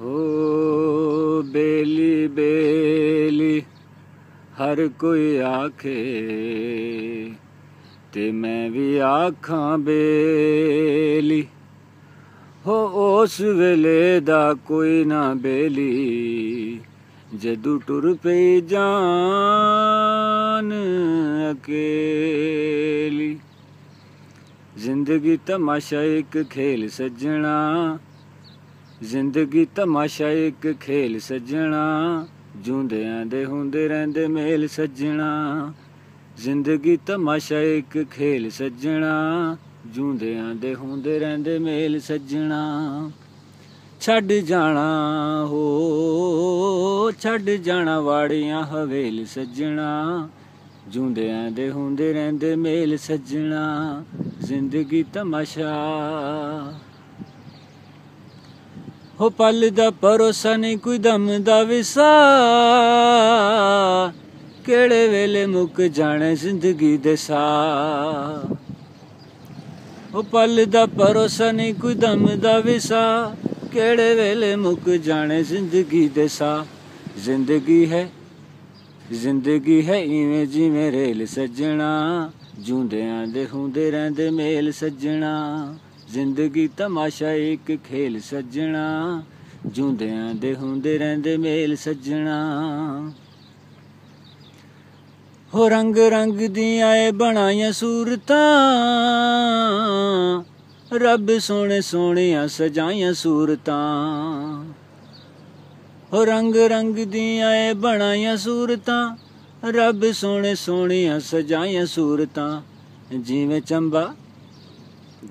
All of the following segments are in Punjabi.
ਹੋ ਬੇਲੀ ਬੇਲੀ ਹਰ ਕੋਈ ਆਖੇ ਤੇ ਮੈਂ ਵੀ ਆਖਾਂ ਬੇਲੀ ਹੋ ਉਸ ਵੇਲੇ ਦਾ ਕੋਈ ਨਾ ਬੇਲੀ ਜਦੂ ਟੁਰ ਪਈ ਜਾਨ ਅਕੇਲੀ ਜ਼ਿੰਦਗੀ ਤਮਾਸ਼ਾ ਇੱਕ ਖੇਲ ਸੱਜਣਾ ਜ਼ਿੰਦਗੀ ਤਮਾਸ਼ਾ ਇੱਕ ਖੇਲ ਸੱਜਣਾ ਜੁੰਦਿਆਂ ਦੇ ਹੁੰਦੇ ਰਹਿੰਦੇ ਮੇਲ ਸੱਜਣਾ ਜ਼ਿੰਦਗੀ ਤਮਾਸ਼ਾ ਇੱਕ ਖੇਲ ਸੱਜਣਾ ਜੁੰਦਿਆਂ ਦੇ ਹੁੰਦੇ ਰਹਿੰਦੇ ਮੇਲ ਸੱਜਣਾ ਛੱਡ ਜਾਣਾ ਹੋ ਛੱਡ ਜਾਣਾ ਵਾੜੀਆਂ ਹਵੇਲ ਸੱਜਣਾ ਜੁੰਦਿਆਂ ਦੇ ਹੁੰਦੇ ਰਹਿੰਦੇ ਮੇਲ ਸੱਜਣਾ ਜ਼ਿੰਦਗੀ ਤਮਾਸ਼ਾ ਹੋ ਪਲ ਦਾ ਭਰੋਸਾ ਨਹੀਂ ਕੋਈ ਦਮ ਦਾ ਵਿਸਾ ਕਿਹੜੇ ਵੇਲੇ ਮੁੱਕ ਜਾਣੇ ਜ਼ਿੰਦਗੀ ਦੇ ਸਾ ਉਹ ਪਲ ਦਾ ਭਰੋਸਾ ਨਹੀਂ ਕੋਈ ਦਮ ਦਾ ਵਿਸਾ ਕਿਹੜੇ ਵੇਲੇ ਮੁੱਕ ਜਾਣੇ ਜ਼ਿੰਦਗੀ ਦੇ ਸਾ ਜ਼ਿੰਦਗੀ ਹੈ ਜ਼ਿੰਦਗੀ ਹੈ ਇਵੇਂ ਜਿਵੇਂ ਰੇਲ ਸੱਜਣਾ ਜੁੰਦਿਆਂ ਦੇ ਹੁੰਦੇ ਰਹਿੰਦੇ ਮੇਲ ਸੱਜਣਾ ਜ਼ਿੰਦਗੀ ਤਮਾਸ਼ਾ ਇੱਕ ਖੇਲ ਸੱਜਣਾ ਜੁੰਦਿਆਂ ਦੇ ਹੁੰਦੇ ਰਹਿੰਦੇ ਮੇਲ ਸੱਜਣਾ ਹੋ ਰੰਗ ਰੰਗ ਦੀਆਂ ਏ ਬਣਾਈਆਂ ਸੂਰਤਾਂ ਰੱਬ ਸੋਹਣੇ ਸੋਹਣਿਆਂ ਸਜਾਈਆਂ ਸੂਰਤਾਂ ਹੋ ਰੰਗ ਰੰਗ ਦੀਆਂ ਏ ਬਣਾਈਆਂ ਸੂਰਤਾਂ ਰੱਬ ਸੋਹਣੇ ਸੋਹਣਿਆਂ ਸਜਾਈਆਂ ਸੂਰਤਾਂ ਜਿਵੇਂ ਚੰਬਾ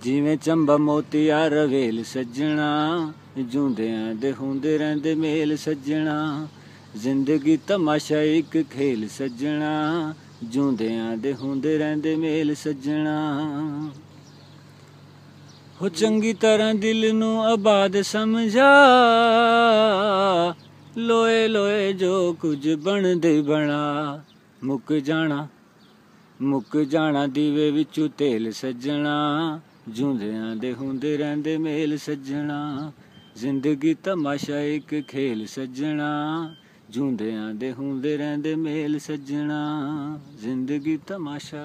ਜਿਵੇਂ ਚੰਬਾ ਮੋਤੀਆ ਰਵੇਲ ਸੱਜਣਾ ਜੁੰਦਿਆਂ ਦੇ ਹੁੰਦੇ ਰਹਿੰਦੇ ਮੇਲ ਸੱਜਣਾ ਜ਼ਿੰਦਗੀ ਤਮਾਸ਼ਾ ਇੱਕ ਖੇਲ ਸੱਜਣਾ ਜੁੰਦਿਆਂ ਦੇ ਹੁੰਦੇ ਰਹਿੰਦੇ ਮੇਲ ਸੱਜਣਾ ਹੋ ਚੰਗੀ ਤਰ੍ਹਾਂ ਦਿਲ ਨੂੰ ਆਬਾਦ ਸਮਝਾ ਲੋਏ ਲੋਏ ਜੋ ਕੁਝ ਬਣਦੇ ਬਣਾ ਮੁੱਕ ਜਾਣਾ ਮੁੱਕ ਜਾਣਾ ਦੀਵੇ ਵਿੱਚੋਂ ਤੇਲ ਸੱਜਣਾ ਜੁੰਦਿਆਂ ਦੇ ਹੁੰਦੇ ਰਹਿੰਦੇ ਮੇਲ ਸੱਜਣਾ ਜ਼ਿੰਦਗੀ ਤਮਾਸ਼ਾ ਇੱਕ ਖੇਲ ਸੱਜਣਾ ਜੁੰਦਿਆਂ ਦੇ ਹੁੰਦੇ ਰਹਿੰਦੇ ਮੇਲ ਸੱਜਣਾ ਜ਼ਿੰਦਗੀ ਤਮਾਸ਼ਾ